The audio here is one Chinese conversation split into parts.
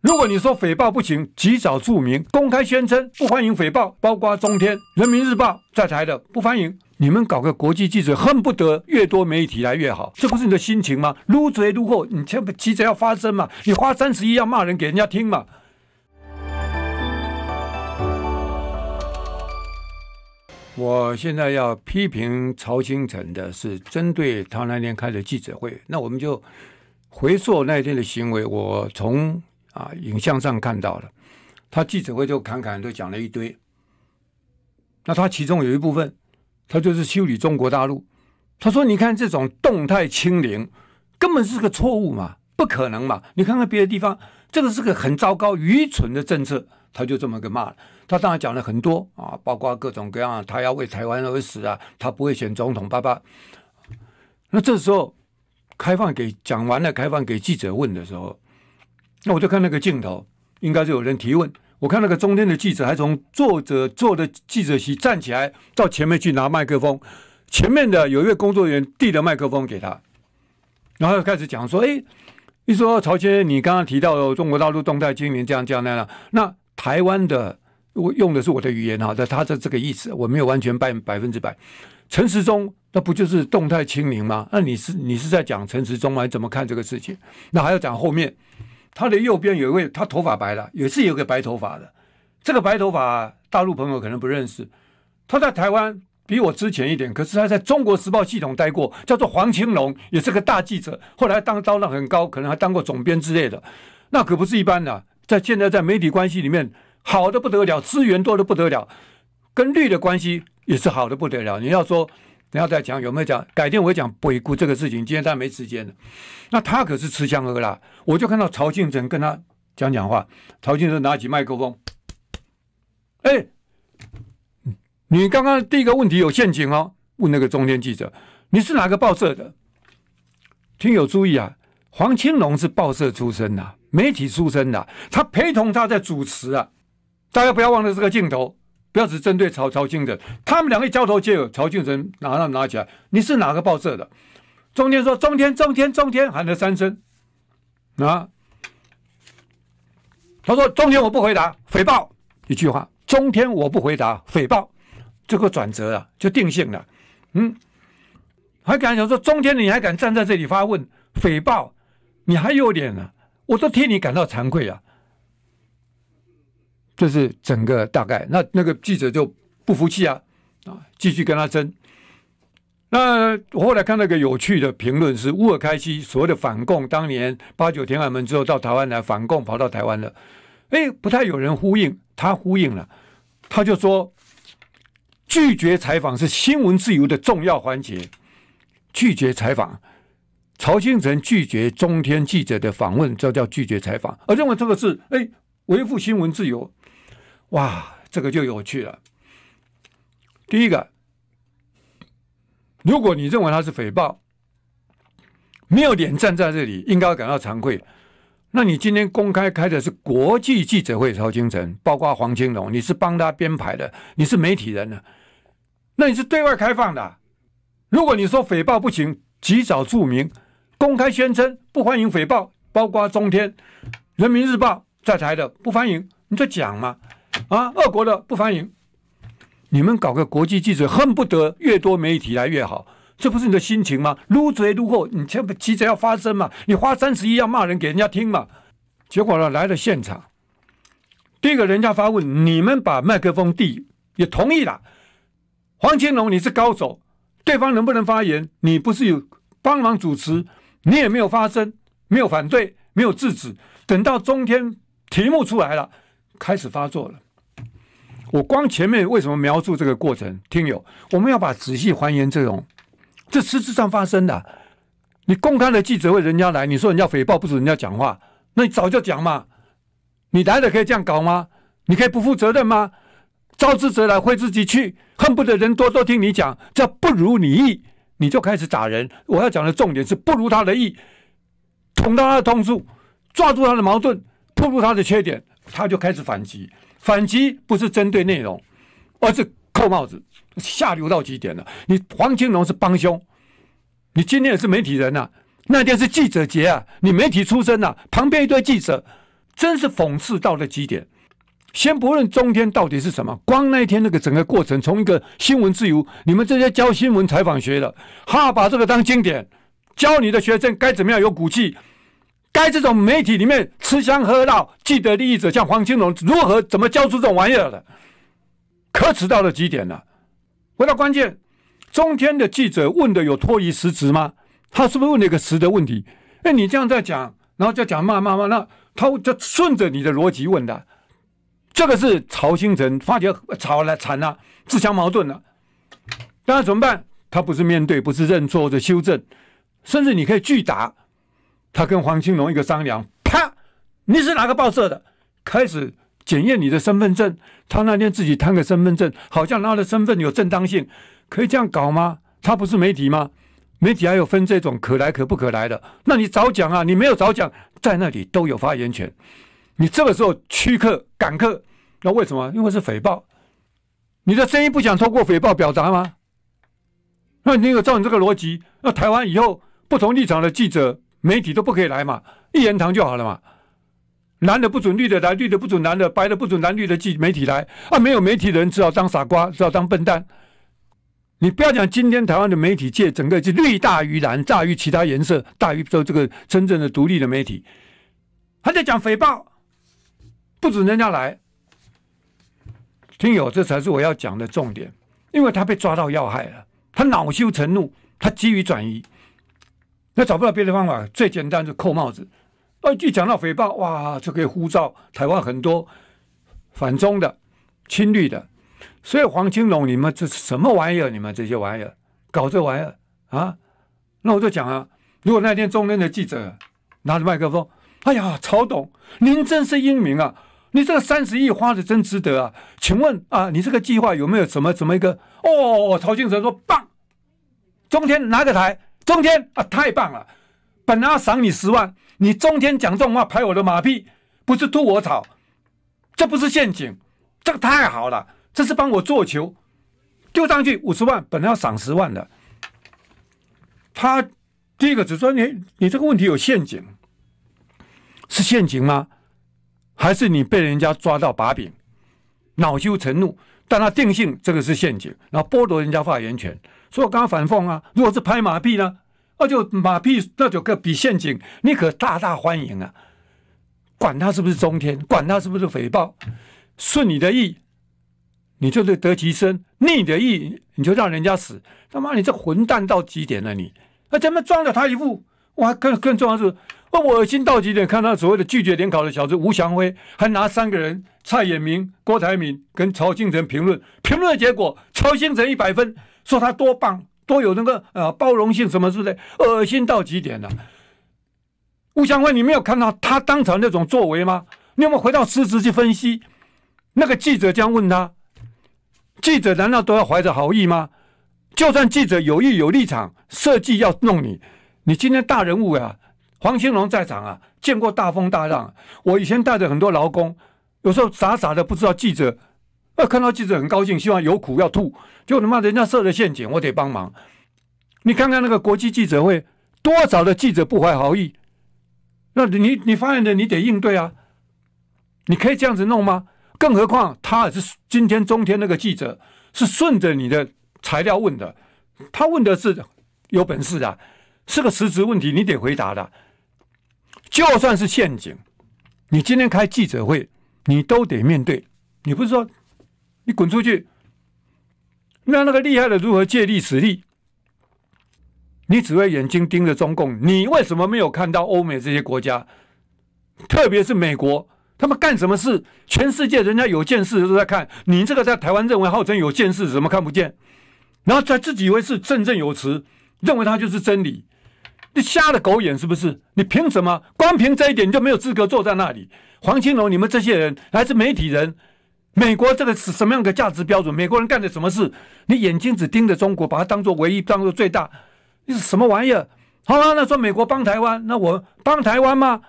如果你说诽谤不行，及早注明、公开宣称不欢迎诽谤，包括中天、人民日报，在台的不欢迎。你们搞个国际记者，恨不得越多媒体来越好，这不是你的心情吗？如贼如后，你不记着要发声嘛？你花三十一要骂人给人家听嘛？我现在要批评曹星辰的是针对他那天开的记者会，那我们就回溯那一天的行为。我从啊，影像上看到了，他记者会就侃侃都讲了一堆。那他其中有一部分，他就是修理中国大陆。他说：“你看这种动态清零，根本是个错误嘛，不可能嘛！你看看别的地方，这个是个很糟糕、愚蠢的政策。”他就这么个骂。他当然讲了很多啊，包括各种各样，他要为台湾而死啊，他不会选总统爸爸。那这时候开放给讲完了，开放给记者问的时候。那我就看那个镜头，应该是有人提问。我看那个中间的记者还从坐着坐的记者席站起来到前面去拿麦克风，前面的有一位工作人员递的麦克风给他，然后开始讲说：“哎，一说曹先生，你刚刚提到中国大陆动态清零这样这样那样，那台湾的我用的是我的语言哈，但他的这个意思我没有完全百百分之百。陈时中那不就是动态清零吗？那你是你是在讲陈时中吗？怎么看这个事情？那还要讲后面。”他的右边有一位，他头发白了，也是有个白头发的。这个白头发大陆朋友可能不认识，他在台湾比我之前一点，可是他在中国时报系统待过，叫做黄青龙，也是个大记者，后来当当了很高，可能还当过总编之类的，那可不是一般的，在现在在媒体关系里面好的不得了，资源多的不得了，跟绿的关系也是好的不得了。你要说。然后再讲有没有讲？改天我会讲回顾这个事情。今天他没时间了，那他可是吃香喝辣。我就看到曹庆成跟他讲讲话，曹庆成拿起麦克风，哎，你刚刚第一个问题有陷阱哦，问那个中间记者，你是哪个报社的？听友注意啊，黄青龙是报社出身的，媒体出身的，他陪同他在主持啊，大家不要忘了这个镜头。不要只针对曹曹庆成，他们两个一交头接耳，曹庆成拿上拿起来：“你是哪个报社的？”中天说：“中天，中天，中天！”喊了三声啊。他说：“中天，我不回答，诽谤。”一句话，“中天，我不回答，诽谤。”这个转折啊，就定性了。嗯，还敢想说中天，你还敢站在这里发问？诽谤，你还有脸呢？我都替你感到惭愧啊！就是整个大概，那那个记者就不服气啊，啊，继续跟他争。那我后来看那个有趣的评论是，乌尔开西所谓的反共，当年八九天安门之后到台湾来反共，跑到台湾了。哎，不太有人呼应，他呼应了，他就说拒绝采访是新闻自由的重要环节。拒绝采访，曹兴诚拒绝中天记者的访问，这叫拒绝采访。而认为这个是哎，维护新闻自由。哇，这个就有趣了。第一个，如果你认为他是诽谤，没有脸站在这里，应该感到惭愧。那你今天公开开的是国际记者会，曹清城，包括黄金龙，你是帮他编排的，你是媒体人呢？那你是对外开放的。如果你说诽谤不行，及早注明，公开宣称不欢迎诽谤，包括中天、人民日报在台的不欢迎，你就讲嘛。啊，恶国的不欢迎，你们搞个国际记者，恨不得越多媒体来越好，这不是你的心情吗？如贼如后，你前记着要发声嘛？你花三十亿要骂人给人家听嘛？结果呢，来了现场，第一个人家发问，你们把麦克风递，也同意了。黄金龙，你是高手，对方能不能发言？你不是有帮忙主持？你也没有发声，没有反对，没有制止。等到中天题目出来了，开始发作了。我光前面为什么描述这个过程？听友，我们要把仔细还原这种这实质上发生的。你公开的记者会人家来，你说人家诽谤，不准人家讲话，那你早就讲嘛。你来了可以这样搞吗？你可以不负责任吗？招之则来，挥之即去，恨不得人多都听你讲，这不如你意，你就开始打人。我要讲的重点是不如他的意，捅到他的痛处，抓住他的矛盾，破如他的缺点，他就开始反击。反击不是针对内容，而是扣帽子，下流到极点了。你黄金龙是帮凶，你今天也是媒体人啊，那天是记者节啊，你媒体出身呐，旁边一堆记者，真是讽刺到了极点。先不论中天到底是什么，光那一天那个整个过程，从一个新闻自由，你们这些教新闻采访学的，哈，把这个当经典，教你的学生该怎么样有骨气。该这种媒体里面吃香喝辣、既得利益者，像黄金龙，如何怎么教出这种玩意儿的？可耻到了极点了。回到关键，中天的记者问的有脱离实质吗？他是不是问了一个实的问题？哎，你这样在讲，然后就讲骂骂骂，那，他就顺着你的逻辑问的。这个是曹星辰发觉吵了、惨了、自相矛盾了。当然怎么办？他不是面对，不是认错或者修正，甚至你可以拒答。他跟黄青龙一个商量，啪！你是哪个报社的？开始检验你的身份证。他那天自己摊个身份证，好像他的身份有正当性，可以这样搞吗？他不是媒体吗？媒体还有分这种可来可不可来的？那你早讲啊！你没有早讲，在那里都有发言权。你这个时候驱客赶客，那为什么？因为是诽谤。你的声音不想通过诽谤表达吗？那你有照你这个逻辑，那台湾以后不同立场的记者。媒体都不可以来嘛，一言堂就好了嘛。蓝的不准绿的来，绿的不准蓝的，白的不准蓝绿的记媒体来啊，没有媒体的人只好当傻瓜，只好当笨蛋。你不要讲今天台湾的媒体界，整个是绿大于蓝，大于其他颜色，大于就这个真正的独立的媒体，还在讲诽谤，不准人家来。听友，这才是我要讲的重点，因为他被抓到要害了，他恼羞成怒，他急于转移。那找不到别的方法，最简单就扣帽子。啊，一讲到诽谤，哇，就可以呼召台湾很多反中、的亲绿的。所以黄金龙，你们这是什么玩意儿？你们这些玩意儿搞这玩意儿啊？那我就讲啊，如果那天中天的记者拿着麦克风，哎呀，曹董，您真是英明啊！你这个三十亿花的真值得啊！请问啊，你这个计划有没有什么什么一个？哦，曹庆成说棒，中天拿个台。中天啊，太棒了！本来要赏你十万，你中天讲这种话拍我的马屁，不是吐我草，这不是陷阱，这个太好了，这是帮我做球，丢上去五十万，本来要赏十万的。他第一个只说你，你这个问题有陷阱，是陷阱吗？还是你被人家抓到把柄，恼羞成怒？但他定性这个是陷阱，然后剥夺人家发言权。所以刚刚反讽啊，如果是拍马屁呢，那就马屁，那就个比陷阱，你可大大欢迎啊！管他是不是中天，管他是不是诽谤，顺你的意，你就是得其身；逆你的意，你就让人家死。他妈，你这混蛋到极点了！你那怎么装了他一副，我还更更重要是，我恶心到极点，看到所谓的拒绝联考的小子吴祥辉，还拿三个人蔡衍明、郭台铭跟曹兴辰评论，评论的结果，曹兴成一百分。说他多棒，多有那个呃包容性什么之类，恶心到极点了。吴相辉，你没有看到他当场那种作为吗？你有没有回到事实去分析？那个记者样问他，记者难道都要怀着好意吗？就算记者有意有立场设计要弄你，你今天大人物呀，黄兴龙在场啊，见过大风大浪。我以前带着很多劳工，有时候傻傻的不知道记者。我看到记者很高兴，希望有苦要吐，就他妈人家设的陷阱，我得帮忙。你看看那个国际记者会，多少的记者不怀好意。那你你发言的，你得应对啊。你可以这样子弄吗？更何况他是今天中天那个记者是顺着你的材料问的，他问的是有本事的，是个实质问题，你得回答的。就算是陷阱，你今天开记者会，你都得面对。你不是说？你滚出去！那那个厉害的如何借力使力？你只会眼睛盯着中共，你为什么没有看到欧美这些国家，特别是美国，他们干什么事，全世界人家有见识都在看，你这个在台湾认为号称有见识，怎么看不见？然后在自己以为是振振有词，认为它就是真理，你瞎了狗眼是不是？你凭什么？光凭这一点就没有资格坐在那里。黄青龙，你们这些人，还是媒体人？美国这个是什么样的价值标准？美国人干的什么事？你眼睛只盯着中国，把它当做唯一，当做最大，你是什么玩意儿？好了，那说美国帮台湾，那我帮台湾吗？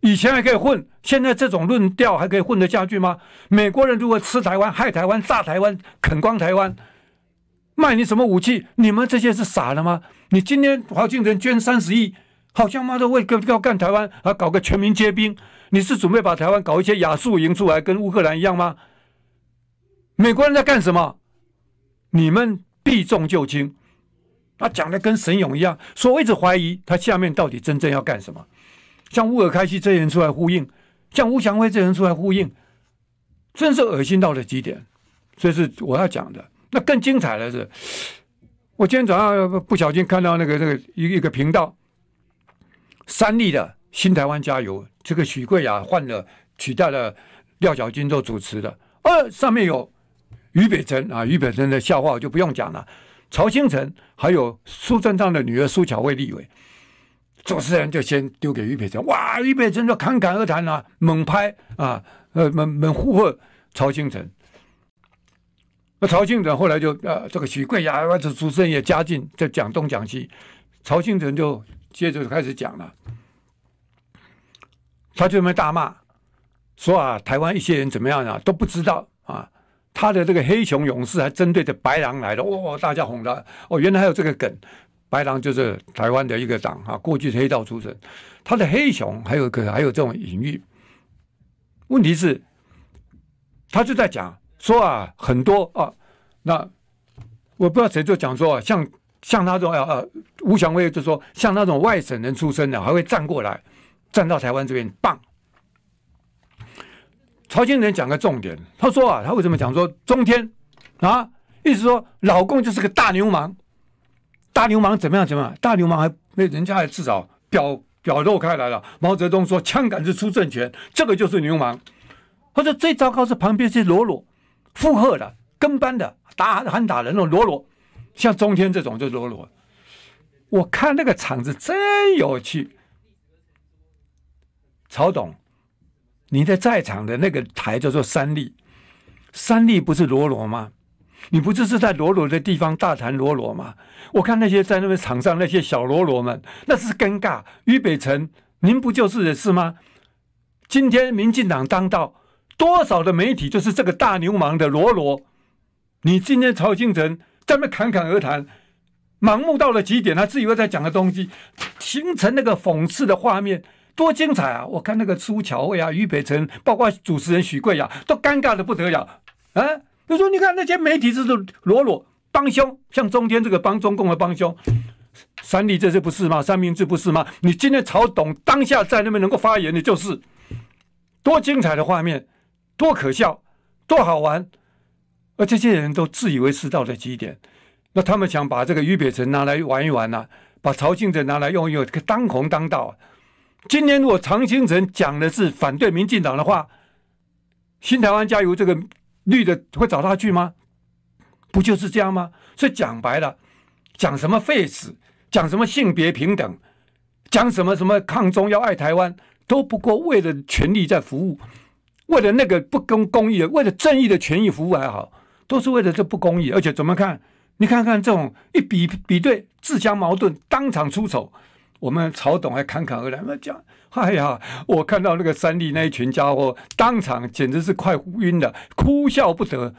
以前还可以混，现在这种论调还可以混得下去吗？美国人如果吃台湾、害台湾、炸台湾、啃光台湾，卖你什么武器？你们这些是傻了吗？你今天华俊仁捐三十亿，好像妈的为要干台湾而搞个全民皆兵。你是准备把台湾搞一些亚速营出来，跟乌克兰一样吗？美国人在干什么？你们避重就轻，他讲的跟神勇一样，所以一直怀疑他下面到底真正要干什么。像乌尔开西这些人出来呼应，像吴强辉这些人出来呼应，真是恶心到了极点。这是我要讲的。那更精彩的是，我今天早上不小心看到那个那个一一个频道，三立的。新台湾加油！这个许贵雅换了，取代了廖小军做主持的。哦，上面有俞北辰啊，俞北辰的笑话我就不用讲了。曹兴诚还有苏贞昌的女儿苏巧慧立委，主持人就先丢给俞北辰，哇，俞北辰就侃侃而谈啊，猛拍啊，呃，猛猛呼喝曹兴诚。那曹兴成后来就呃，这个许贵雅外主持人也加进，就讲东讲西，曹兴成就接着开始讲了。他就那么大骂，说啊，台湾一些人怎么样啊，都不知道啊。他的这个黑熊勇士还针对着白狼来的，哇！大家哄他，哦，原来还有这个梗，白狼就是台湾的一个党啊，过去黑道出身。他的黑熊还有个，还有这种隐喻。问题是，他就在讲说啊，很多啊，那我不知道谁就讲说，像像那种啊啊，吴强威就说，像那种外省人出身的，还会站过来。站到台湾这边棒。曹鲜人讲个重点，他说啊，他为什么讲说中天啊？意思说老公就是个大流氓，大流氓怎么样？怎么样？大流氓还那人家还至少表表露开来了。毛泽东说枪杆子出政权，这个就是流氓。他说最糟糕是旁边是裸裸附和的跟班的打喊打人的裸裸，像中天这种就裸裸。我看那个场子真有趣。曹董，你在在场的那个台叫做三立，三立不是罗罗吗？你不就是在罗罗的地方大谈罗罗吗？我看那些在那边场上那些小罗罗们，那是尴尬。于北辰，您不就是也是吗？今天民进党当道，多少的媒体就是这个大流氓的罗罗。你今天曹庆城在那侃侃而谈，盲目到了极点，他自以为在讲的东西，形成那个讽刺的画面。多精彩啊！我看那个苏乔慧啊、俞北辰，包括主持人许贵啊，都尴尬的不得了。啊，你说你看那些媒体都是裸裸帮凶，像中天这个帮中共的帮凶，三立这些不是吗？三明治不是吗？你今天曹董当下在那边能够发言，的，就是多精彩的画面，多可笑，多好玩。而这些人都自以为是到了极点，那他们想把这个俞北辰拿来玩一玩呢，把曹庆哲拿来用用，当红当道。今天如果常青城讲的是反对民进党的话，《新台湾加油》这个绿的会找他去吗？不就是这样吗？所以讲白了，讲什么 face，讲什么性别平等，讲什么什么抗中要爱台湾，都不过为了权利在服务，为了那个不公公义，为了正义的权益服务还好，都是为了这不公义。而且怎么看？你看看这种一比比对，自相矛盾，当场出丑。我们曹董还侃侃而谈，那讲，哎呀，我看到那个三立那一群家伙，当场简直是快晕了，哭笑不得，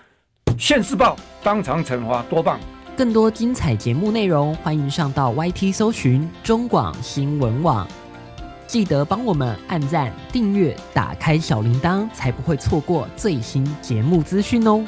现世报，当场惩罚，多棒！更多精彩节目内容，欢迎上到 YT 搜寻中广新闻网，记得帮我们按赞、订阅、打开小铃铛，才不会错过最新节目资讯哦。